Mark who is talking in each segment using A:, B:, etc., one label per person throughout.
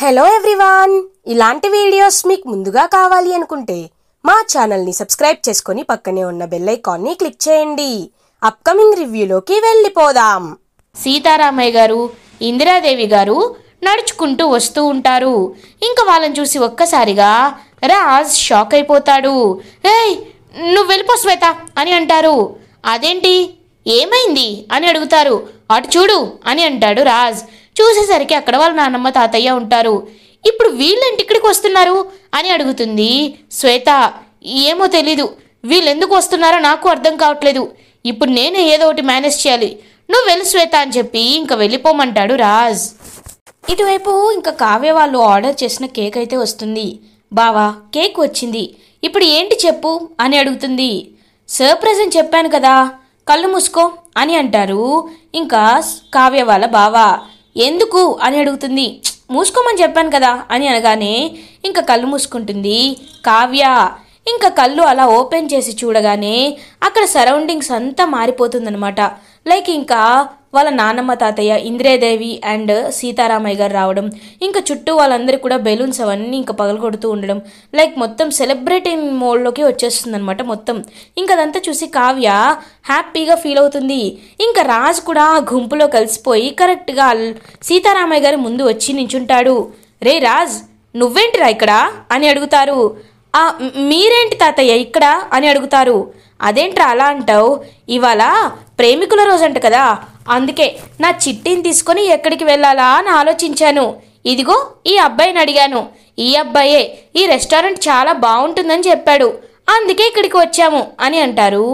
A: hello everyone ఇలాంటి videos మీకు ముందుగా కావాలి అనుకుంటే మా ఛానల్ని సబ్స్క్రైబ్ చేసుకుని పక్కనే ఉన్న బెల్ ఐకాన్ని క్లిక్ చేయండి అప్కమింగ్ రివ్యూలోకి వెళ్ళిపోదాం సీతారామయ్య గారు ఇందిరాదేవి గారు నడుచుకుంటూ వస్తూ ఉంటారు ఇంకా వాళ్ళని చూసి ఒక్కసారిగా రాజ్ షాక్ అయిపోతాడు ఏయ్ నువ్వు వెళ్ళిపో శ్వేత అని అంటారు అదేంటి ఏమైంది అని అడుగుతారు అటు చూడు అని అంటాడు రాజ్ చూసేసరికి అక్కడ వాళ్ళ నాన్నమ్మ తాతయ్య ఉంటారు ఇప్పుడు వీళ్ళు ఇక్కడికి వస్తున్నారు అని అడుగుతుంది శ్వేత ఏమో తెలీదు వీళ్ళెందుకు వస్తున్నారో నాకు అర్థం కావట్లేదు ఇప్పుడు నేను ఏదో ఒకటి మేనేజ్ చేయాలి నువ్వు వెళ్ళు శ్వేత అని చెప్పి ఇంకా వెళ్ళిపోమంటాడు రాజ్ ఇటువైపు ఇంకా కావ్య వాళ్ళు ఆర్డర్ చేసిన కేక్ అయితే వస్తుంది బావా కేక్ వచ్చింది ఇప్పుడు ఏంటి చెప్పు అని అడుగుతుంది సర్ప్రైజ్ అని చెప్పాను కదా కళ్ళు మూసుకో అని అంటారు ఇంకా కావ్య వాళ్ళ బావా ఎందుకు అని అడుగుతుంది మూసుకోమని చెప్పాను కదా అని అనగానే ఇంకా కళ్ళు మూసుకుంటుంది కావ్య ఇంకా కళ్ళు అలా ఓపెన్ చేసి చూడగానే అక్కడ సరౌండింగ్స్ అంతా మారిపోతుందనమాట లైక్ ఇంకా వాళ్ళ నానమ్మ తాతయ్య ఇంద్రేదేవి అండ్ సీతారామయ్య గారు రావడం ఇంకా చుట్టూ వాళ్ళందరూ కూడా బెలూన్స్ అవన్నీ ఇంకా పగలగొడుతూ ఉండడం లైక్ మొత్తం సెలబ్రిటీ మోడ్లోకి వచ్చేస్తుంది అనమాట మొత్తం ఇంకా అదంతా చూసి కావ్య హ్యాపీగా ఫీల్ అవుతుంది ఇంకా రాజు కూడా ఆ గుంపులో కలిసిపోయి కరెక్ట్గా సీతారామయ్య గారి ముందు వచ్చి నించుంటాడు రే రాజ్ నువ్వేంటిరా ఇక్కడ అని అడుగుతారు మీరేంటి తాతయ్య ఇక్కడ అని అడుగుతారు అదేంట్రా అలా అంటావు ఇవాళ ప్రేమికుల రోజు అంట కదా అందుకే నా చిట్టిని తీసుకొని ఎక్కడికి వెళ్ళాలా అని ఆలోచించాను ఇదిగో ఈ అబ్బాయిని అడిగాను ఈ అబ్బాయే ఈ రెస్టారెంట్ చాలా బాగుంటుందని చెప్పాడు అందుకే ఇక్కడికి వచ్చాము అని అంటారు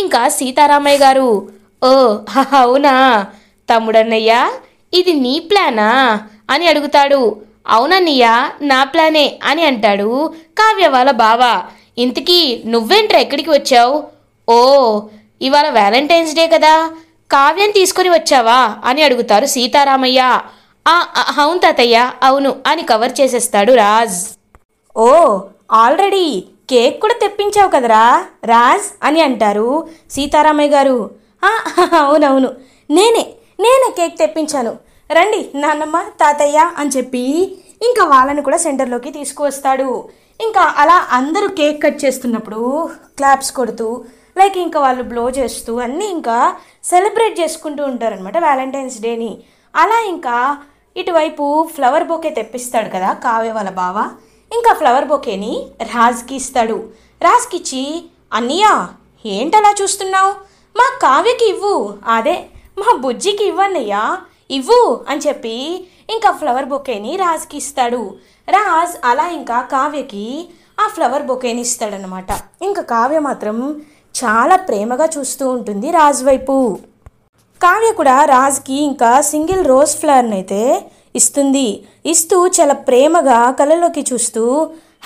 A: ఇంకా సీతారామయ్య గారు ఓ అవునా తమ్ముడన్నయ్య ఇది నీ ప్లానా అని అడుగుతాడు అవునన్నయ్య నా ప్లానే అని అంటాడు కావ్య వాళ్ళ బావ ఇంతకీ నువ్వేంట్రా ఎక్కడికి వచ్చావు ఓ ఇవాళ వ్యాలంటైన్స్ డే కదా కావ్యం తీసుకుని వచ్చావా అని అడుగుతారు సీతారామయ్య అవును తాతయ్య అవును అని కవర్ చేసేస్తాడు రాజ్ ఓ ఆల్రెడీ కేక్ కూడా తెప్పించావు కదరా రాజ్ అని అంటారు సీతారామయ్య గారు అవునవును నేనే నేనే కేక్ తెప్పించాను రండి నాన్నమ్మ తాతయ్య అని చెప్పి ఇంకా వాళ్ళని కూడా సెంటర్లోకి తీసుకువస్తాడు ఇంకా అలా అందరూ కేక్ కట్ చేస్తున్నప్పుడు క్లాప్స్ కొడుతూ లైక్ ఇంకా వాళ్ళు బ్లో చేస్తూ అన్నీ ఇంకా సెలబ్రేట్ చేసుకుంటూ ఉంటారనమాట వ్యాలంటైన్స్ డేని అలా ఇంకా ఇటువైపు ఫ్లవర్ బొకే తెప్పిస్తాడు కదా కావే వాళ్ళ బావ ఇంకా ఫ్లవర్ బొకేని రాజ్కి ఇస్తాడు రాజ్కి ఇచ్చి ఏంటి ఏంటలా చూస్తున్నావు మా కావ్యకి ఇవ్వు అదే మా బుజ్జికి ఇవ్వన్నయ్యా ఇవ్వు అని చెప్పి ఇంకా ఫ్లవర్ బొకేని రాజ్కి ఇస్తాడు రాజ్ అలా ఇంకా కావ్యకి ఆ ఫ్లవర్ బొకేని ఇస్తాడనమాట ఇంకా కావ్య మాత్రం చాలా ప్రేమగా చూస్తూ ఉంటుంది రాజు వైపు కావ్య కూడా రాజుకి ఇంకా సింగిల్ రోజ్ ఫ్లవర్ని అయితే ఇస్తుంది ఇస్తూ చాలా ప్రేమగా కళ్ళలోకి చూస్తూ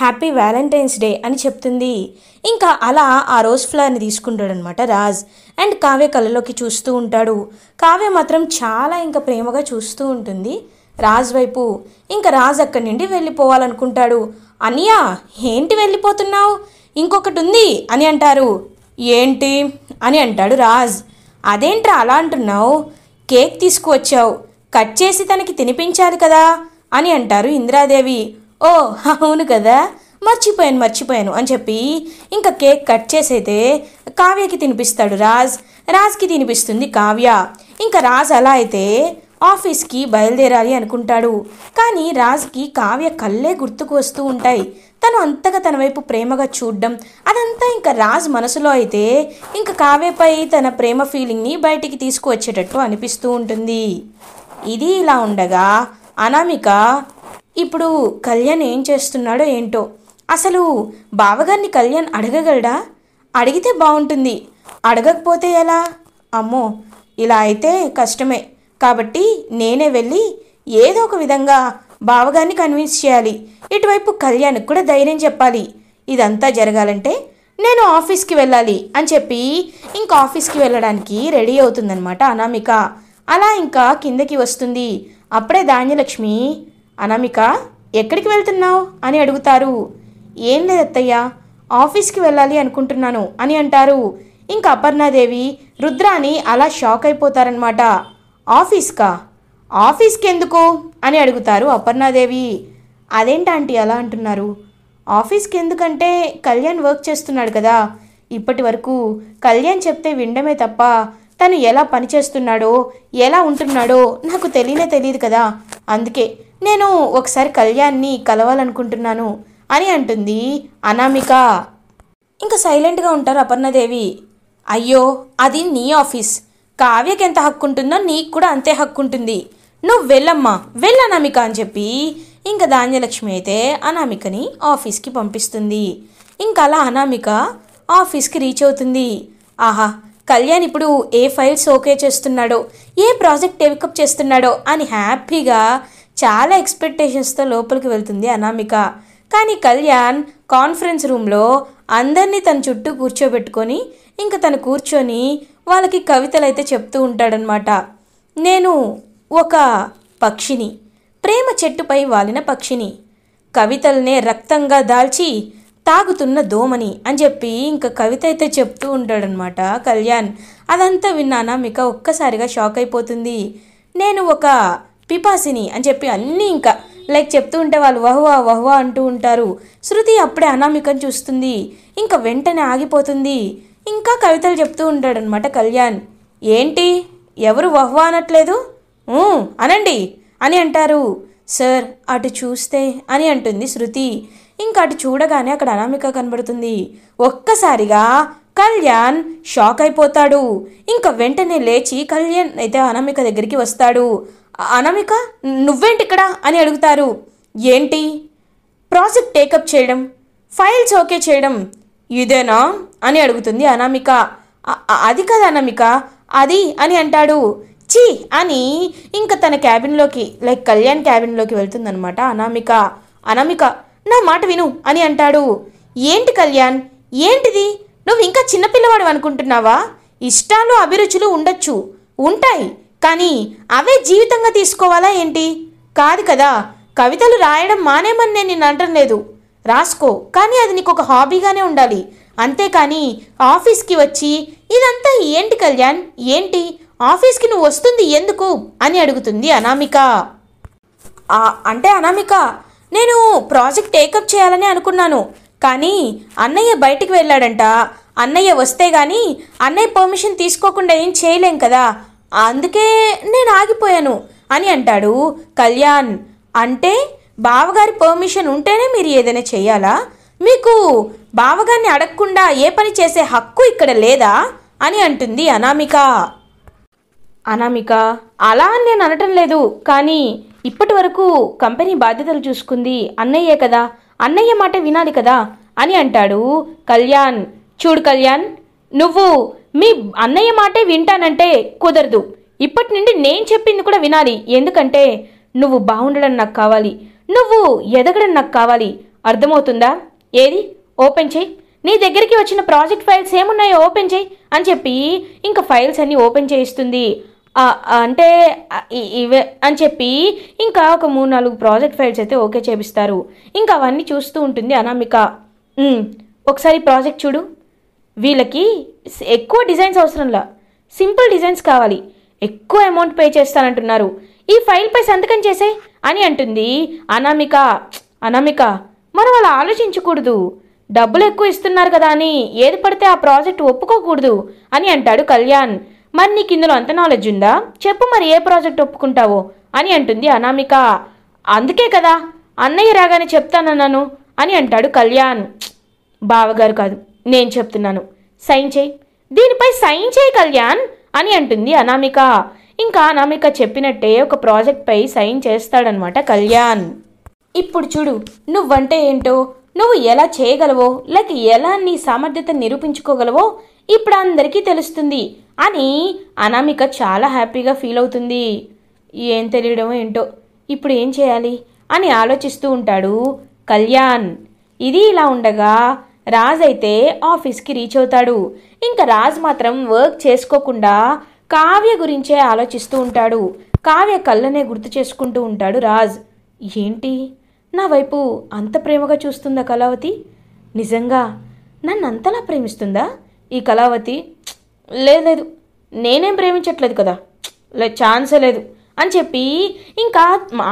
A: హ్యాపీ వ్యాలంటైన్స్ డే అని చెప్తుంది ఇంకా అలా ఆ రోజ్ ఫ్లవర్ని తీసుకుంటాడనమాట రాజ్ అండ్ కావ్య కళ్ళలోకి చూస్తూ ఉంటాడు కావ్య మాత్రం చాలా ఇంకా ప్రేమగా చూస్తూ ఉంటుంది రాజ్ వైపు ఇంకా రాజ్ అక్కడి నుండి వెళ్ళిపోవాలనుకుంటాడు అనియా ఏంటి వెళ్ళిపోతున్నావు ఇంకొకటి ఉంది అని అంటారు ఏంటి అని అంటాడు రాజ్ అదేంట్రా అలా అంటున్నావు కేక్ తీసుకువచ్చావు కట్ చేసి తనకి తినిపించాలి కదా అని అంటారు ఇందిరాదేవి ఓ అవును కదా మర్చిపోయాను మర్చిపోయాను అని చెప్పి ఇంకా కేక్ కట్ చేసైతే కావ్యకి తినిపిస్తాడు రాజ్ రాజ్కి తినిపిస్తుంది కావ్య ఇంకా రాజ్ అలా అయితే ఆఫీస్కి బయలుదేరాలి అనుకుంటాడు కానీ రాజ్కి కావ్య కళ్ళే గుర్తుకు వస్తూ ఉంటాయి తను అంతగా తన వైపు ప్రేమగా చూడడం అదంతా ఇంకా రాజ్ మనసులో అయితే ఇంకా కావ్యపై తన ప్రేమ ఫీలింగ్ని బయటికి తీసుకువచ్చేటట్టు అనిపిస్తూ ఉంటుంది ఇది ఇలా ఉండగా అనామిక ఇప్పుడు కళ్యాణ్ ఏం చేస్తున్నాడో ఏంటో అసలు బావగారిని కళ్యాణ్ అడగగలడా అడిగితే బాగుంటుంది అడగకపోతే ఎలా అమ్మో ఇలా అయితే కష్టమే కాబట్టి నేనే వెళ్ళి ఏదో ఒక విధంగా బావగారిని కన్విన్స్ చేయాలి ఇటువైపు కళ్యాణ్కి కూడా ధైర్యం చెప్పాలి ఇదంతా జరగాలంటే నేను ఆఫీస్కి వెళ్ళాలి అని చెప్పి ఇంకా ఆఫీస్కి వెళ్ళడానికి రెడీ అవుతుందనమాట అనామిక అలా ఇంకా కిందకి వస్తుంది అప్పుడే ధాన్యలక్ష్మి అనామిక ఎక్కడికి వెళ్తున్నావు అని అడుగుతారు ఏం లేదత్తయ్య ఆఫీస్కి వెళ్ళాలి అనుకుంటున్నాను అని అంటారు ఇంకా అపర్ణాదేవి రుద్రాని అలా షాక్ అయిపోతారనమాట ఆఫీస్కా ఆఫీస్కి ఎందుకు అని అడుగుతారు అపర్ణాదేవి అదేంటంటీ అలా అంటున్నారు ఆఫీస్కి ఎందుకంటే కళ్యాణ్ వర్క్ చేస్తున్నాడు కదా ఇప్పటి వరకు కళ్యాణ్ చెప్తే వినడమే తప్ప తను ఎలా పనిచేస్తున్నాడో ఎలా ఉంటున్నాడో నాకు తెలియనే తెలియదు కదా అందుకే నేను ఒకసారి కళ్యాణ్ని కలవాలనుకుంటున్నాను అని అంటుంది అనామిక ఇంకా సైలెంట్గా ఉంటారు అపర్ణదేవి అయ్యో అది నీ ఆఫీస్ కావ్యకి ఎంత హక్కు ఉంటుందో నీకు కూడా అంతే హక్కు ఉంటుంది నువ్వు వెళ్ళమ్మా వెళ్ళ అనామిక అని చెప్పి ఇంకా ధాన్యలక్ష్మి అయితే అనామికని ఆఫీస్కి పంపిస్తుంది ఇంకా అలా అనామిక ఆఫీస్కి రీచ్ అవుతుంది ఆహా కళ్యాణ్ ఇప్పుడు ఏ ఫైల్స్ ఓకే చేస్తున్నాడో ఏ ప్రాజెక్ట్ టేకప్ చేస్తున్నాడో అని హ్యాపీగా చాలా ఎక్స్పెక్టేషన్స్తో లోపలికి వెళ్తుంది అనామిక కానీ కళ్యాణ్ కాన్ఫరెన్స్ రూమ్లో అందరినీ తన చుట్టూ కూర్చోబెట్టుకొని ఇంకా తను కూర్చొని వాళ్ళకి కవితలు అయితే చెప్తూ ఉంటాడనమాట నేను ఒక పక్షిని ప్రేమ చెట్టుపై వాలిన పక్షిని కవితల్నే రక్తంగా దాల్చి తాగుతున్న దోమని అని చెప్పి ఇంకా కవిత అయితే చెప్తూ ఉంటాడనమాట కళ్యాణ్ అదంతా విన్నానా మిక ఒక్కసారిగా షాక్ అయిపోతుంది నేను ఒక పిపాసిని అని చెప్పి అన్నీ ఇంకా లైక్ చెప్తూ ఉంటే వాళ్ళు వహువా వహువా అంటూ ఉంటారు శృతి అప్పుడే అనామికను చూస్తుంది ఇంకా వెంటనే ఆగిపోతుంది ఇంకా కవితలు చెప్తూ ఉంటాడనమాట కళ్యాణ్ ఏంటి ఎవరు వహ్వా అనట్లేదు అనండి అని అంటారు సార్ అటు చూస్తే అని అంటుంది శృతి ఇంకా అటు చూడగానే అక్కడ అనామిక కనబడుతుంది ఒక్కసారిగా కళ్యాణ్ షాక్ అయిపోతాడు ఇంకా వెంటనే లేచి కళ్యాణ్ అయితే అనామిక దగ్గరికి వస్తాడు అనామిక నువ్వేంటి ఇక్కడ అని అడుగుతారు ఏంటి ప్రాజెక్ట్ టేకప్ చేయడం ఫైల్స్ ఓకే చేయడం ఇదేనా అని అడుగుతుంది అనామిక అది కదా అనామిక అది అని అంటాడు చీ అని ఇంకా తన క్యాబిన్లోకి లైక్ కళ్యాణ్ క్యాబిన్లోకి వెళ్తుందనమాట అనామిక అనామిక నా మాట విను అని అంటాడు ఏంటి కళ్యాణ్ ఏంటిది నువ్వు ఇంకా చిన్నపిల్లవాడు అనుకుంటున్నావా ఇష్టాలు అభిరుచులు ఉండొచ్చు ఉంటాయి కానీ అవే జీవితంగా తీసుకోవాలా ఏంటి కాదు కదా కవితలు రాయడం మానేమని నేను నిన్ను అంటం లేదు రాసుకో కానీ అది నీకు ఒక హాబీగానే ఉండాలి అంతేకాని ఆఫీస్కి వచ్చి ఇదంతా ఏంటి కళ్యాణ్ ఏంటి ఆఫీస్కి నువ్వు వస్తుంది ఎందుకు అని అడుగుతుంది అనామిక అంటే అనామిక నేను ప్రాజెక్ట్ టేకప్ చేయాలని అనుకున్నాను కానీ అన్నయ్య బయటికి వెళ్ళాడంట అన్నయ్య వస్తే కానీ అన్నయ్య పర్మిషన్ తీసుకోకుండా ఏం చేయలేం కదా అందుకే నేను ఆగిపోయాను అని అంటాడు కళ్యాణ్ అంటే బావగారి పర్మిషన్ ఉంటేనే మీరు ఏదైనా చేయాలా మీకు బావగారిని అడగకుండా ఏ పని చేసే హక్కు ఇక్కడ లేదా అని అంటుంది అనామిక అనామిక అలా అని నేను అనటం లేదు కానీ ఇప్పటి వరకు కంపెనీ బాధ్యతలు చూసుకుంది అన్నయ్యే కదా అన్నయ్య మాట వినాలి కదా అని అంటాడు కళ్యాణ్ చూడు కళ్యాణ్ నువ్వు మీ అన్నయ్య మాటే వింటానంటే కుదరదు ఇప్పటి నుండి నేను చెప్పింది కూడా వినాలి ఎందుకంటే నువ్వు బాగుండడం నాకు కావాలి నువ్వు ఎదగడం నాకు కావాలి అర్థమవుతుందా ఏది ఓపెన్ చేయి నీ దగ్గరికి వచ్చిన ప్రాజెక్ట్ ఫైల్స్ ఏమున్నాయో ఓపెన్ చేయి అని చెప్పి ఇంకా ఫైల్స్ అన్నీ ఓపెన్ చేయిస్తుంది అంటే ఇవే అని చెప్పి ఇంకా ఒక మూడు నాలుగు ప్రాజెక్ట్ ఫైల్స్ అయితే ఓకే చేపిస్తారు ఇంకా అవన్నీ చూస్తూ ఉంటుంది అనామిక ఒకసారి ప్రాజెక్ట్ చూడు వీళ్ళకి ఎక్కువ డిజైన్స్ అవసరంలా సింపుల్ డిజైన్స్ కావాలి ఎక్కువ అమౌంట్ పే చేస్తానంటున్నారు ఈ ఫైల్పై సంతకం చేసే అని అంటుంది అనామిక అనామిక మనం వాళ్ళు ఆలోచించకూడదు డబ్బులు ఎక్కువ ఇస్తున్నారు కదా అని ఏది పడితే ఆ ప్రాజెక్ట్ ఒప్పుకోకూడదు అని అంటాడు కళ్యాణ్ మరి నీకు ఇందులో అంత నాలెడ్జ్ ఉందా చెప్పు మరి ఏ ప్రాజెక్ట్ ఒప్పుకుంటావు అని అంటుంది అనామిక అందుకే కదా అన్నయ్య రాగానే చెప్తానన్నాను అని అంటాడు కళ్యాణ్ బావగారు కాదు నేను చెప్తున్నాను సైన్ చేయి దీనిపై సైన్ చేయి కళ్యాణ్ అని అంటుంది అనామిక ఇంకా అనామిక చెప్పినట్టే ఒక ప్రాజెక్ట్పై సైన్ చేస్తాడనమాట కళ్యాణ్ ఇప్పుడు చూడు నువ్వంటే ఏంటో నువ్వు ఎలా చేయగలవో లేక ఎలా నీ సామర్థ్యత నిరూపించుకోగలవో ఇప్పుడు అందరికీ తెలుస్తుంది అని అనామిక చాలా హ్యాపీగా ఫీల్ అవుతుంది ఏం తెలియడం ఏంటో ఇప్పుడు ఏం చేయాలి అని ఆలోచిస్తూ ఉంటాడు కళ్యాణ్ ఇది ఇలా ఉండగా రాజ్ అయితే ఆఫీస్కి రీచ్ అవుతాడు ఇంకా రాజ్ మాత్రం వర్క్ చేసుకోకుండా కావ్య గురించే ఆలోచిస్తూ ఉంటాడు కావ్య కళ్ళనే గుర్తు చేసుకుంటూ ఉంటాడు రాజ్ ఏంటి నా వైపు అంత ప్రేమగా చూస్తుందా కళావతి నిజంగా నన్ను అంతలా ప్రేమిస్తుందా ఈ కళావతి లేదు లేదు నేనేం ప్రేమించట్లేదు కదా లే ఛాన్సే లేదు అని చెప్పి ఇంకా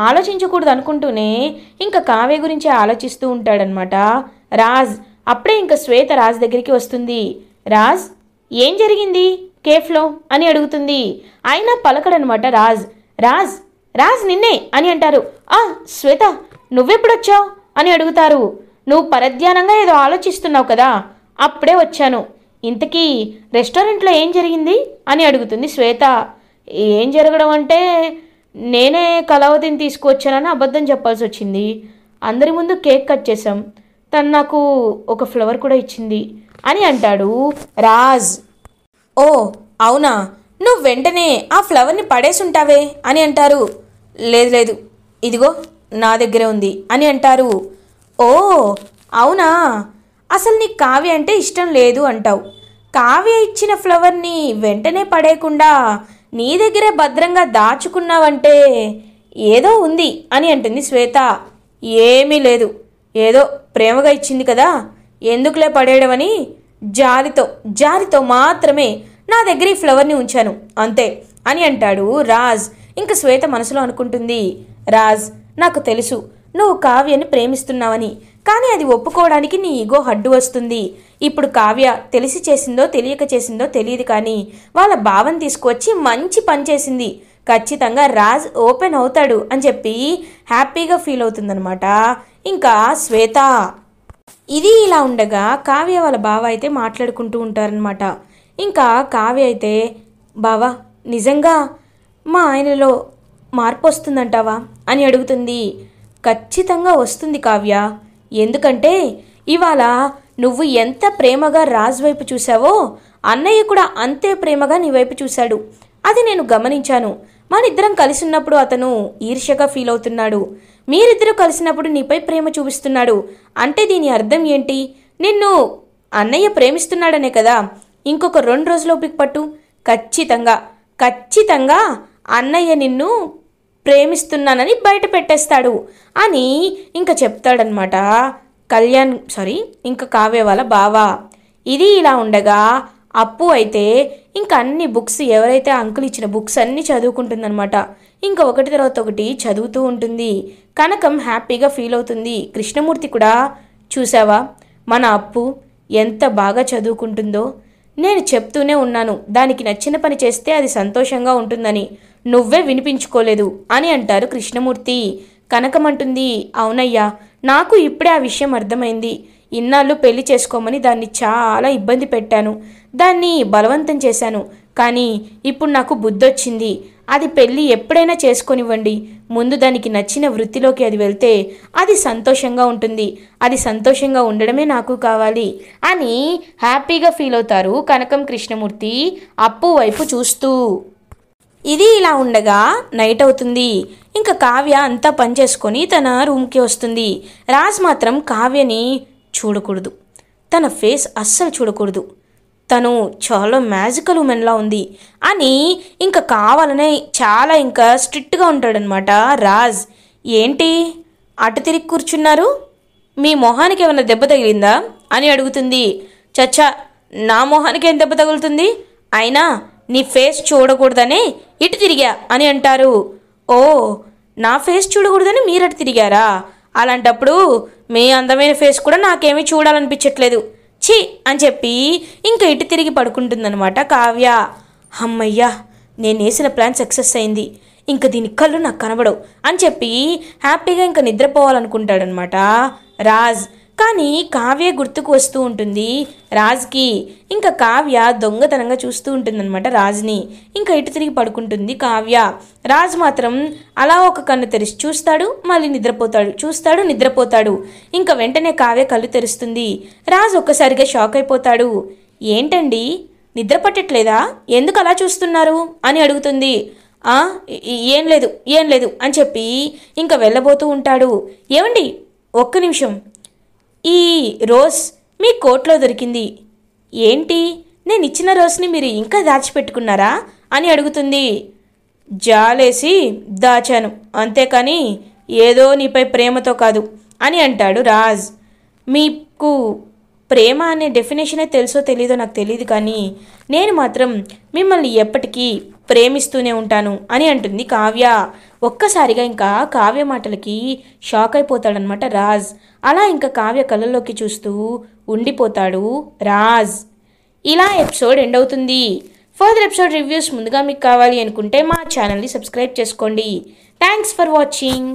A: ఆలోచించకూడదు అనుకుంటూనే ఇంకా కావ్య గురించి ఆలోచిస్తూ ఉంటాడనమాట రాజ్ అప్పుడే ఇంకా శ్వేత రాజ్ దగ్గరికి వస్తుంది రాజ్ ఏం జరిగింది కేఫ్లో అని అడుగుతుంది అయినా పలకడనమాట రాజ్ రాజ్ రాజ్ నిన్నే అని అంటారు ఆ శ్వేత నువ్వెప్పుడొచ్చావు అని అడుగుతారు నువ్వు పరధ్యానంగా ఏదో ఆలోచిస్తున్నావు కదా అప్పుడే వచ్చాను ఇంతకీ రెస్టారెంట్లో ఏం జరిగింది అని అడుగుతుంది శ్వేత ఏం జరగడం అంటే నేనే కళావతిని తీసుకువచ్చానని అబద్ధం చెప్పాల్సి వచ్చింది అందరి ముందు కేక్ కట్ చేసాం తను నాకు ఒక ఫ్లవర్ కూడా ఇచ్చింది అని అంటాడు రాజ్ ఓ అవునా నువ్వు వెంటనే ఆ ఫ్లవర్ని పడేసి ఉంటావే అని అంటారు లేదు లేదు ఇదిగో నా దగ్గరే ఉంది అని అంటారు ఓ అవునా అసలు నీకు కావ్య అంటే ఇష్టం లేదు అంటావు కావ్య ఇచ్చిన ఫ్లవర్ని వెంటనే పడేయకుండా నీ దగ్గరే భద్రంగా దాచుకున్నావంటే ఏదో ఉంది అని అంటుంది శ్వేత ఏమీ లేదు ఏదో ప్రేమగా ఇచ్చింది కదా ఎందుకులే పడేయడమని జాలితో జాలితో మాత్రమే నా దగ్గర ఈ ఫ్లవర్ని ఉంచాను అంతే అని అంటాడు రాజ్ ఇంక శ్వేత మనసులో అనుకుంటుంది రాజ్ నాకు తెలుసు నువ్వు కావ్యని ప్రేమిస్తున్నావని కానీ అది ఒప్పుకోవడానికి నీ ఈగో హడ్డు వస్తుంది ఇప్పుడు కావ్య తెలిసి చేసిందో తెలియక చేసిందో తెలియదు కానీ వాళ్ళ భావం తీసుకువచ్చి మంచి పని చేసింది ఖచ్చితంగా రాజ్ ఓపెన్ అవుతాడు అని చెప్పి హ్యాపీగా ఫీల్ అవుతుందనమాట ఇంకా శ్వేత ఇది ఇలా ఉండగా కావ్య వాళ్ళ బావ అయితే మాట్లాడుకుంటూ ఉంటారనమాట ఇంకా కావ్య అయితే బావ నిజంగా మా ఆయనలో మార్పు వస్తుందంటావా అని అడుగుతుంది ఖచ్చితంగా వస్తుంది కావ్య ఎందుకంటే ఇవాళ నువ్వు ఎంత ప్రేమగా రాజు వైపు చూశావో అన్నయ్య కూడా అంతే ప్రేమగా నీ వైపు చూశాడు అది నేను గమనించాను మనిద్దరం కలిసి ఉన్నప్పుడు అతను ఈర్ష్యగా ఫీల్ అవుతున్నాడు మీరిద్దరూ కలిసినప్పుడు నీపై ప్రేమ చూపిస్తున్నాడు అంటే దీని అర్థం ఏంటి నిన్ను అన్నయ్య ప్రేమిస్తున్నాడనే కదా ఇంకొక రెండు ఒప్పికి పట్టు ఖచ్చితంగా ఖచ్చితంగా అన్నయ్య నిన్ను ప్రేమిస్తున్నానని బయట పెట్టేస్తాడు అని ఇంకా చెప్తాడనమాట కళ్యాణ్ సారీ ఇంకా కావే వాళ్ళ బావ ఇది ఇలా ఉండగా అప్పు అయితే ఇంకా అన్ని బుక్స్ ఎవరైతే అంకుల్ ఇచ్చిన బుక్స్ అన్నీ చదువుకుంటుందనమాట ఇంకా ఒకటి తర్వాత ఒకటి చదువుతూ ఉంటుంది కనకం హ్యాపీగా ఫీల్ అవుతుంది కృష్ణమూర్తి కూడా చూసావా మన అప్పు ఎంత బాగా చదువుకుంటుందో నేను చెప్తూనే ఉన్నాను దానికి నచ్చిన పని చేస్తే అది సంతోషంగా ఉంటుందని నువ్వే వినిపించుకోలేదు అని అంటారు కృష్ణమూర్తి కనకమంటుంది అవునయ్యా నాకు ఇప్పుడే ఆ విషయం అర్థమైంది ఇన్నాళ్ళు పెళ్లి చేసుకోమని దాన్ని చాలా ఇబ్బంది పెట్టాను దాన్ని బలవంతం చేశాను కానీ ఇప్పుడు నాకు బుద్ధొచ్చింది అది పెళ్ళి ఎప్పుడైనా చేసుకొనివ్వండి ముందు దానికి నచ్చిన వృత్తిలోకి అది వెళ్తే అది సంతోషంగా ఉంటుంది అది సంతోషంగా ఉండడమే నాకు కావాలి అని హ్యాపీగా ఫీల్ అవుతారు కనకం కృష్ణమూర్తి అప్పు వైపు చూస్తూ ఇది ఇలా ఉండగా నైట్ అవుతుంది ఇంకా కావ్య అంతా పనిచేసుకొని తన రూమ్కి వస్తుంది రాజ్ మాత్రం కావ్యని చూడకూడదు తన ఫేస్ అస్సలు చూడకూడదు తను చాలా మ్యాజికల్ ఉమెన్లా ఉంది అని ఇంకా కావాలనే చాలా ఇంకా స్ట్రిక్ట్గా ఉంటాడనమాట రాజ్ ఏంటి అటు తిరిగి కూర్చున్నారు మీ మొహానికి ఏమైనా దెబ్బ తగిలిందా అని అడుగుతుంది చచ్చా నా మొహానికి ఏం దెబ్బ తగులుతుంది అయినా నీ ఫేస్ చూడకూడదనే ఇటు తిరిగా అని అంటారు ఓ నా ఫేస్ చూడకూడదని మీరటు తిరిగారా అలాంటప్పుడు మీ అందమైన ఫేస్ కూడా నాకేమీ చూడాలనిపించట్లేదు ఛీ అని చెప్పి ఇంకా ఇటు తిరిగి పడుకుంటుందన్నమాట కావ్య అమ్మయ్యా వేసిన ప్లాన్ సక్సెస్ అయింది ఇంకా దీని కళ్ళు నాకు కనబడవు అని చెప్పి హ్యాపీగా ఇంకా నిద్రపోవాలనుకుంటాడనమాట రాజ్ కానీ కావ్య గుర్తుకు వస్తూ ఉంటుంది రాజ్కి ఇంకా కావ్య దొంగతనంగా చూస్తూ ఉంటుందన్నమాట రాజుని ఇంకా ఇటు తిరిగి పడుకుంటుంది కావ్య రాజు మాత్రం అలా ఒక కన్ను తెరిచి చూస్తాడు మళ్ళీ నిద్రపోతాడు చూస్తాడు నిద్రపోతాడు ఇంకా వెంటనే కావ్య కళ్ళు తెరుస్తుంది రాజు ఒక్కసారిగా షాక్ అయిపోతాడు ఏంటండి నిద్ర పట్టట్లేదా ఎందుకు అలా చూస్తున్నారు అని అడుగుతుంది ఏం లేదు ఏం లేదు అని చెప్పి ఇంకా వెళ్ళబోతూ ఉంటాడు ఏమండి ఒక్క నిమిషం ఈ రోజ్ మీ కోట్లో దొరికింది ఏంటి నేను ఇచ్చిన రోజ్ని మీరు ఇంకా దాచిపెట్టుకున్నారా అని అడుగుతుంది జాలేసి దాచాను అంతేకాని ఏదో నీపై ప్రేమతో కాదు అని అంటాడు రాజ్ మీకు ప్రేమ అనే డెఫినేషనే తెలుసో తెలీదో నాకు తెలియదు కానీ నేను మాత్రం మిమ్మల్ని ఎప్పటికీ ప్రేమిస్తూనే ఉంటాను అని అంటుంది కావ్య ఒక్కసారిగా ఇంకా కావ్య మాటలకి షాక్ అయిపోతాడనమాట రాజ్ అలా ఇంకా కావ్య కళల్లోకి చూస్తూ ఉండిపోతాడు రాజ్ ఇలా ఎపిసోడ్ ఎండ్ అవుతుంది ఫర్దర్ ఎపిసోడ్ రివ్యూస్ ముందుగా మీకు కావాలి అనుకుంటే మా ఛానల్ని సబ్స్క్రైబ్ చేసుకోండి థ్యాంక్స్ ఫర్ వాచింగ్